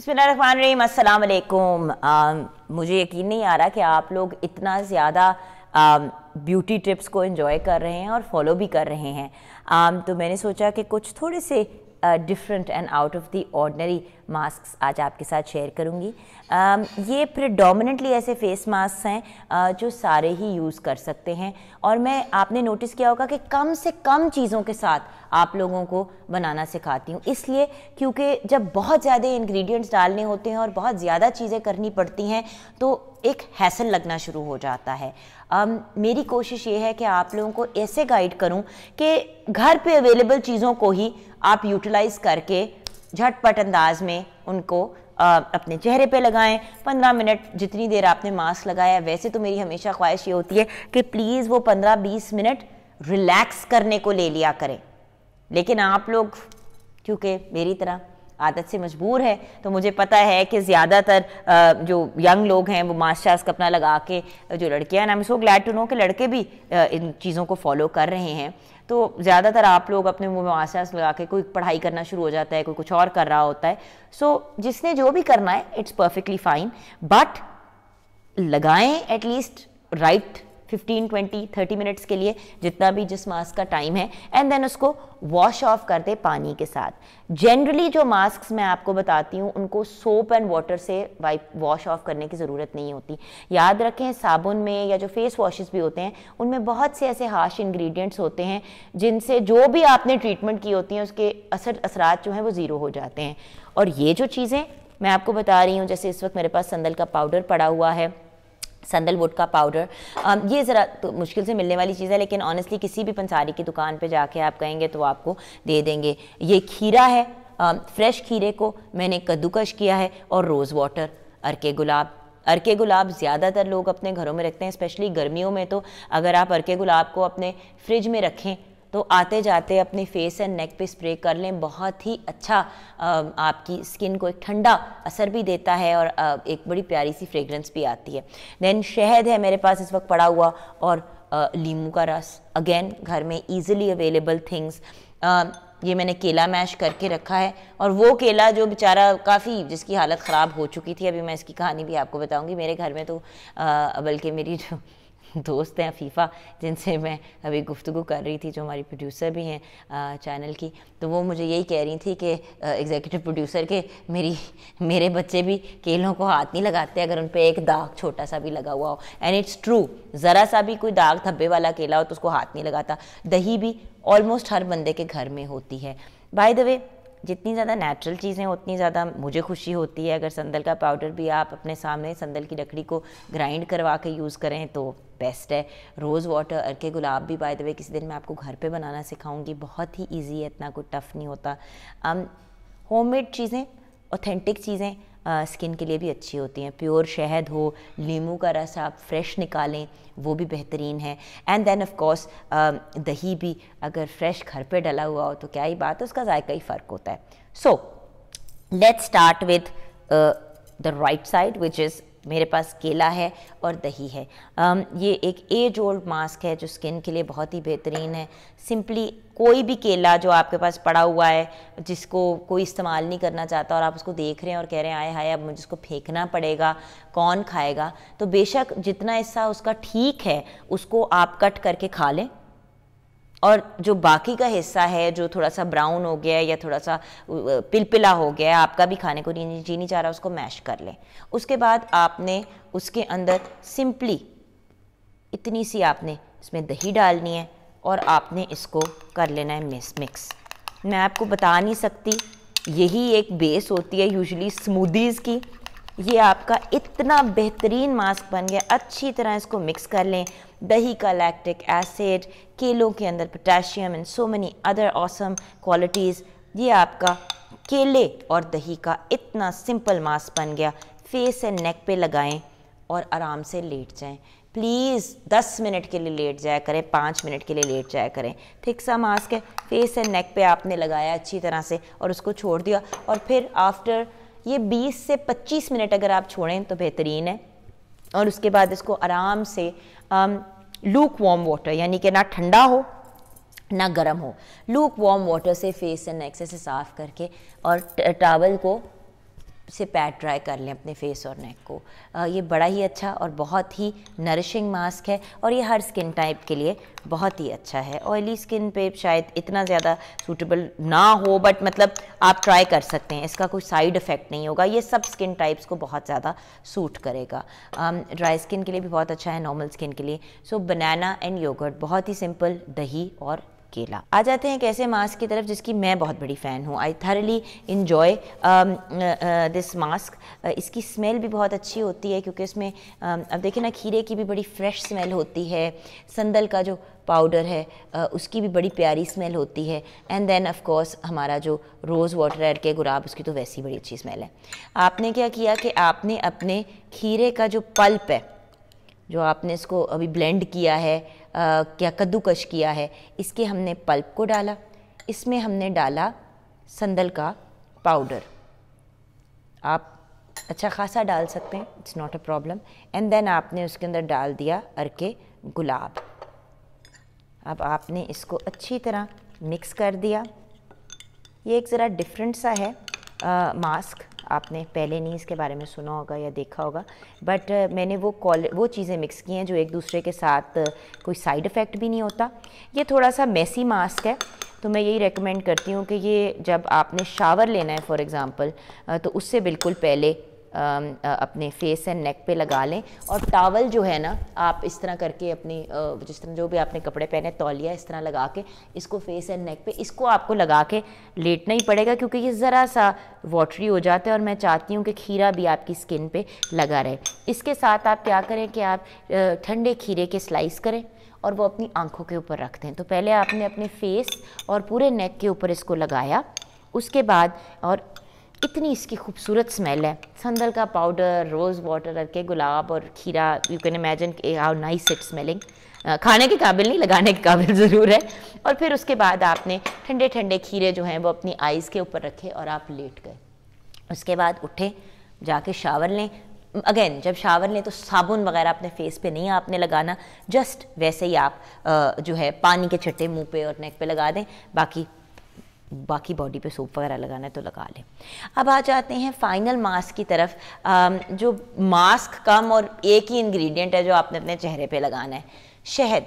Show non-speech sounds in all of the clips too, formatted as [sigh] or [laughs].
बिस्मिल्लाहिर्रहमानिर्रहीम अस्सलाम मुझे यकीन नहीं आ रहा कि आप लोग इतना ज़्यादा ब्यूटी ट्रिप्स को इन्जॉय कर रहे हैं और फॉलो भी कर रहे हैं आ, तो मैंने सोचा कि कुछ थोड़े से different and out of the ordinary mask आज आपके साथ शेयर करूँगी uh, ये प्रडोमिनेटली ऐसे फेस मास्क हैं uh, जो सारे ही यूज़ कर सकते हैं और मैं आपने नोटिस किया होगा कि कम से कम चीज़ों के साथ आप लोगों को बनाना सिखाती हूँ इसलिए क्योंकि जब बहुत ज़्यादा इंग्रेडिएंट्स डालने होते हैं और बहुत ज़्यादा चीज़ें करनी पड़ती हैं तो एक हैसन लगना शुरू हो जाता है um, मेरी कोशिश ये है कि आप लोगों को ऐसे गाइड करूं कि घर पे अवेलेबल चीज़ों को ही आप यूटिलाइज़ करके झटपट अंदाज में उनको आ, अपने चेहरे पे लगाएं पंद्रह मिनट जितनी देर आपने मास्क लगाया वैसे तो मेरी हमेशा ख्वाहिश ये होती है कि प्लीज़ वो पंद्रह बीस मिनट रिलैक्स करने को ले लिया करें लेकिन आप लोग क्योंकि मेरी तरह आदत से मजबूर है तो मुझे पता है कि ज़्यादातर जो यंग लोग हैं वो मास्क अपना लगा के जो लड़कियाँ I am so glad to know कि लड़के भी इन चीज़ों को फॉलो कर रहे हैं तो ज़्यादातर आप लोग अपने मुँह में मास्टर्स लगा के कोई पढ़ाई करना शुरू हो जाता है कोई कुछ और कर रहा होता है सो so, जिसने जो भी करना है इट्स परफेक्टली फाइन बट लगाएं एटलीस्ट राइट right 15, 20, 30 मिनट्स के लिए जितना भी जिस मास्क का टाइम है एंड देन उसको वॉश ऑफ कर दे पानी के साथ जनरली जो मास्क मैं आपको बताती हूँ उनको सोप एंड वाटर से वाइप वॉश ऑफ करने की ज़रूरत नहीं होती याद रखें साबुन में या जो फेस वॉशेस भी होते हैं उनमें बहुत से ऐसे हार्श इंग्रेडिएंट्स होते हैं जिनसे जो भी आपने ट्रीटमेंट की होती हैं उसके असर असरात जो हैं वो ज़ीरो हो जाते हैं और ये जो चीज़ें मैं आपको बता रही हूँ जैसे इस वक्त मेरे पास संदल का पाउडर पड़ा हुआ है संदलवुड का पाउडर um, ये ज़रा तो मुश्किल से मिलने वाली चीज़ है लेकिन ऑनेस्टली किसी भी पंसारी की दुकान पे जाके आप कहेंगे तो आपको दे देंगे ये खीरा है फ्रेश um, खीरे को मैंने कद्दूकश किया है और रोज़ वाटर अरके गुलाब अरके गुलाब ज़्यादातर लोग अपने घरों में रखते हैं स्पेशली गर्मियों में तो अगर आप अरके गुलाब को अपने फ्रिज में रखें तो आते जाते अपने फेस एंड नेक पे स्प्रे कर लें बहुत ही अच्छा आपकी स्किन को एक ठंडा असर भी देता है और एक बड़ी प्यारी सी फ्रेगरेंस भी आती है देन शहद है मेरे पास इस वक्त पड़ा हुआ और लीमू का रस अगेन घर में ईजिली अवेलेबल थिंग्स ये मैंने केला मैश करके रखा है और वो केला जो बेचारा काफ़ी जिसकी हालत ख़राब हो चुकी थी अभी मैं इसकी कहानी भी आपको बताऊंगी मेरे घर में तो बल्कि मेरी जो दोस्त हैं अफीफ़ा जिनसे मैं अभी गुफ्तु कर रही थी जो हमारी प्रोड्यूसर भी हैं चैनल की तो वो मुझे यही कह रही थी कि एग्जीक्यूटिव प्रोड्यूसर के मेरी मेरे बच्चे भी केलों को हाथ नहीं लगाते अगर उन पर एक दाग छोटा सा भी लगा हुआ हो एंड इट्स ट्रू ज़रा सा भी कोई दाग धब्बे वाला केला हो तो उसको हाथ नहीं लगाता दही भी ऑलमोस्ट हर बंदे के घर में होती है बाय द वे जितनी ज़्यादा नेचुरल चीज़ें उतनी ज़्यादा मुझे खुशी होती है अगर संदल का पाउडर भी आप अपने सामने संदल की लकड़ी को ग्राइंड करवा के यूज़ करें तो बेस्ट है रोज़ वाटर अरके गुलाब भी बाय द वे किसी दिन मैं आपको घर पे बनाना सिखाऊंगी बहुत ही इजी है इतना कोई टफ़ नहीं होता होम होममेड चीज़ें ऑथेंटिक चीज़ें स्किन के लिए भी अच्छी होती हैं प्योर शहद हो लीमू का रस आप फ्रेश निकालें वो भी बेहतरीन है एंड देन ऑफ कोर्स दही भी अगर फ्रेश घर पे डला हुआ हो तो क्या ही बात है उसका जायका ही फ़र्क होता है so let's start with the right side which is मेरे पास केला है और दही है um, ये एक एज ओल्ड मास्क है जो स्किन के लिए बहुत ही बेहतरीन है सिंपली कोई भी केला जो आपके पास पड़ा हुआ है जिसको कोई इस्तेमाल नहीं करना चाहता और आप उसको देख रहे हैं और कह रहे हैं आए हाय अब मुझे उसको फेंकना पड़ेगा कौन खाएगा तो बेशक जितना हिस्सा उसका ठीक है उसको आप कट करके खा लें और जो बाकी का हिस्सा है जो थोड़ा सा ब्राउन हो गया है या थोड़ा सा पिलपिला हो गया है आपका भी खाने को नहीं जी नहीं चाह रहा उसको मैश कर लें उसके बाद आपने उसके अंदर सिंपली इतनी सी आपने इसमें दही डालनी है और आपने इसको कर लेना है मिस मिक्स मैं आपको बता नहीं सकती यही एक बेस होती है यूजुअली स्मूदीज़ की ये आपका इतना बेहतरीन मास्क बन गया अच्छी तरह इसको मिक्स कर लें दही का लैक्टिक एसिड केलों के अंदर potassium and so many other awesome qualities ये आपका केले और दही का इतना सिंपल मास्क बन गया फेस एंड नेक पे लगाएं और आराम से लेट जाएं प्लीज़ दस मिनट के लिए लेट जाया करें पाँच मिनट के लिए लेट जाया करें ठीक सा मास्क है फेस एंड नेक पे आपने लगाया अच्छी तरह से और उसको छोड़ दिया और फिर आफ्टर ये 20 से 25 मिनट अगर आप छोड़ें तो बेहतरीन है और उसके बाद इसको आराम से लूक वार्म वाटर यानी कि ना ठंडा हो ना गर्म हो लूक वार्म वाटर से फेस एंड नेक से साफ़ करके और टावल को से पैट ड्राई कर लें अपने फेस और नेक को आ, ये बड़ा ही अच्छा और बहुत ही नरिशिंग मास्क है और ये हर स्किन टाइप के लिए बहुत ही अच्छा है ऑयली स्किन पे शायद इतना ज़्यादा सूटेबल ना हो बट मतलब आप ट्राई कर सकते हैं इसका कोई साइड इफ़ेक्ट नहीं होगा ये सब स्किन टाइप्स को बहुत ज़्यादा सूट करेगा ड्राई स्किन के लिए भी बहुत अच्छा है नॉर्मल स्किन के लिए सो बनाना एंड योगर्ट बहुत ही सिंपल दही और केला आ जाते हैं एक ऐसे मास्क की तरफ जिसकी मैं बहुत बड़ी फ़ैन हूँ I thoroughly enjoy this mask इसकी स्मेल भी बहुत अच्छी होती है क्योंकि इसमें uh, अब देखिए ना खीरे की भी बड़ी फ्रेश स्मेल होती है संदल का जो पाउडर है uh, उसकी भी बड़ी प्यारी स्मेल होती है एंड देन ऑफ कोर्स हमारा जो रोज़ वाटर एड के गुराब उसकी तो वैसी बड़ी अच्छी स्मेल है आपने क्या किया कि आपने अपने खीरे का जो पल्प है जो आपने इसको अभी ब्लेंड किया है क्या कद्दूकश किया है इसके हमने पल्प को डाला इसमें हमने डाला संदल का पाउडर आप अच्छा खासा डाल सकते हैं it's not a problem and then आपने उसके अंदर डाल दिया अरके गुलाब अब आपने इसको अच्छी तरह मिक्स कर दिया ये एक ज़रा डिफरेंट सा है आ, मास्क आपने पहले नहीं इसके बारे में सुना होगा या देखा होगा बट uh, मैंने वो कॉल वो चीज़ें मिक्स की हैं जो एक दूसरे के साथ uh, कोई साइड इफ़ेक्ट भी नहीं होता ये थोड़ा सा मेसी मास्क है तो मैं यही रेकमेंड करती हूँ कि ये जब आपने शावर लेना है फॉर एग्ज़ाम्पल uh, तो उससे बिल्कुल पहले अपने फेस एंड नेक पे लगा लें और टावल जो है ना आप इस तरह करके अपनी जिस तरह जो भी आपने कपड़े पहने तौलिया इस तरह लगा के इसको फेस एंड नेक पे इसको आपको लगा के लेटना ही पड़ेगा क्योंकि ये ज़रा सा वॉटरी हो जाता है और मैं चाहती हूँ कि खीरा भी आपकी स्किन पर लगा रहे इसके साथ आप क्या करें कि आप ठंडे खीरे के स्लाइस करें और वो अपनी आंखों के ऊपर रख दें तो पहले आपने अपने फेस और पूरे नेक के ऊपर इसको लगाया उसके बाद और इतनी इसकी खूबसूरत स्मेल है संदल का पाउडर रोज़ वाटर अरके गुलाब और खीरा you can imagine how nice it smelling खाने के काबिल नहीं लगाने के काबिल [laughs] ज़रूर है और फिर उसके बाद आपने ठंडे ठंडे खीरे जो हैं वो अपनी आइज़ के ऊपर रखे और आप लेट गए उसके बाद उठे जाके शावर लें अगेन जब शावर लें तो साबुन वगैरह अपने फेस पे नहीं आपने लगाना जस्ट वैसे ही आप आ, जो है पानी के छट्टे मुंह पे और नेक पे लगा दें बाकी बाकी बॉडी पे सोप वगैरह लगाना है तो लगा लें अब आ जाते हैं फाइनल मास्क की तरफ आ, जो मास्क कम और एक ही इंग्रेडिएंट है जो आपने अपने चेहरे पे लगाना है शहद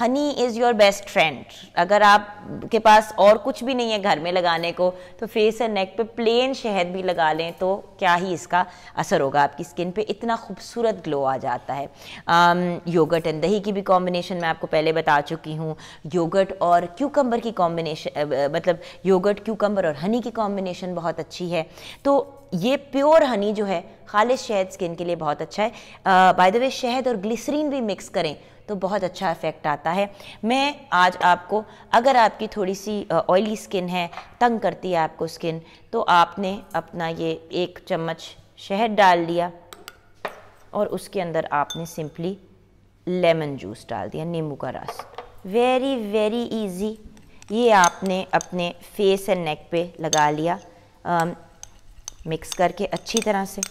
honey is your best friend अगर आप के पास और कुछ भी नहीं है घर में लगाने को तो फेस एंड नेक पे प्लेन शहद भी लगा लें तो क्या ही इसका असर होगा आपकी स्किन पे इतना खूबसूरत ग्लो आ जाता है आम, योगर्ट एंड दही की भी कॉम्बिनेशन मैं आपको पहले बता चुकी हूँ योगर्ट और क्यूकम्बर की कॉम्बिनेशन मतलब योगर्ट क्यूकम्बर और हनी की कॉम्बिनेशन बहुत अच्छी है तो ये प्योर हनी जो है खालिश शहद स्किन के लिए बहुत अच्छा है बाय द वे शहद और ग्लिसरीन भी मिक्स करें तो बहुत अच्छा इफेक्ट आता है मैं आज आपको अगर आपकी थोड़ी सी ऑयली स्किन है तंग करती है आपको स्किन तो आपने अपना ये एक चम्मच शहद डाल लिया और उसके अंदर आपने सिंपली लेमन जूस डाल दिया नींबू का रस वेरी वेरी इजी ये आपने अपने फेस एंड नेक पे लगा लिया आ, मिक्स करके अच्छी तरह से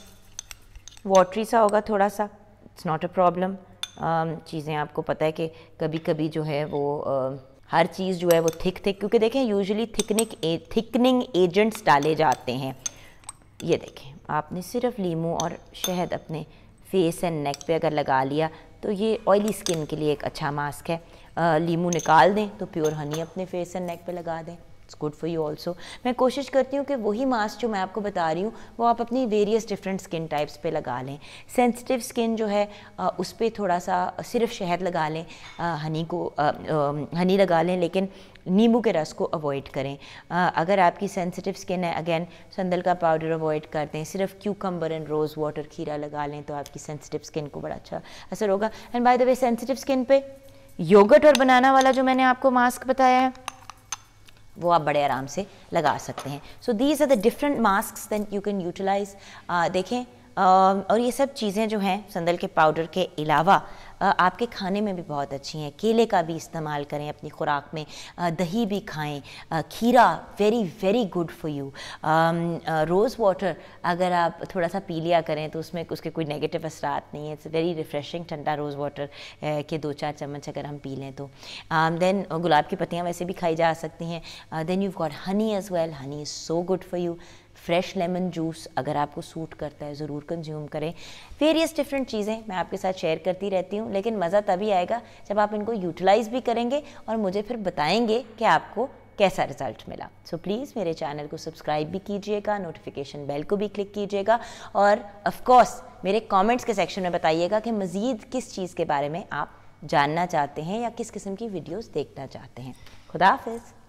वाटरी सा होगा थोड़ा सा इट्स नॉट अ प्रॉब्लम चीज़ें आपको पता है कि कभी कभी जो है वो हर चीज़ जो है वो थिक थिक क्योंकि देखें यूजुअली थिकनिक थिकनिंग एजेंट्स डाले जाते हैं ये देखें आपने सिर्फ लीम और शहद अपने फेस एंड नेक पे अगर लगा लिया तो ये ऑयली स्किन के लिए एक अच्छा मास्क है आ, लीमू निकाल दें तो प्योर हनी अपने फेस एंड नेक पे लगा दें it's good for you also मैं कोशिश करती हूँ कि वही मास्क जो मैं आपको बता रही हूँ वो आप अपनी वेरियस डिफरेंट स्किन टाइप्स पे लगा लें सेंसिटिव स्किन जो है उस पर थोड़ा सा सिर्फ शहद लगा लें हनी को हनी लगा लें लेकिन नींबू के रस को अवॉइड करें आ, अगर आपकी सेंसिटिव स्किन है अगेन संदल का पाउडर अवॉइड कर दें सिर्फ क्यूकम्बर एंड रोज़ वाटर खीरा लगा लें तो आपकी सेंसिटिव स्किन को बड़ा अच्छा असर होगा and by the way sensitive skin पे योगर्ट और बनाना वाला जो मैंने आपको मास्क बताया है वो आप बड़े आराम से लगा सकते हैं so these are the different mask then you can utilize देखें uh, और ये सब चीज़ें जो हैं संदल के पाउडर के अलावा आपके खाने में भी बहुत अच्छी हैं केले का भी इस्तेमाल करें अपनी खुराक में दही भी खाएं खीरा very very good for you rose water अगर आप थोड़ा सा पी लिया करें तो उसमें उसके कोई नेगेटिव असरात नहीं है इट्स वेरी रिफ़्रेशिंग ठंडा रोज़ वाटर के दो चार चम्मच अगर हम पी लें तो देन गुलाब की पत्तियाँ वैसे भी खाई जा सकती हैं then you got honey as well honey is so good for you fresh lemon juice अगर आपको सूट करता है ज़रूर कंज्यूम करें वेरियस डिफरेंट चीज़ें मैं आपके साथ शेयर करती रहती हूँ लेकिन मज़ा तभी आएगा जब आप इनको यूटिलाइज़ भी करेंगे और मुझे फिर बताएंगे कि आपको कैसा रिजल्ट मिला सो so, प्लीज़ मेरे चैनल को सब्सक्राइब भी कीजिएगा नोटिफिकेशन बेल को भी क्लिक कीजिएगा और अफकोर्स मेरे कमेंट्स के सेक्शन में बताइएगा कि मज़ीद किस चीज़ के बारे में आप जानना चाहते हैं या किस किस्म की वीडियोस देखना चाहते हैं खुदा हाफिज़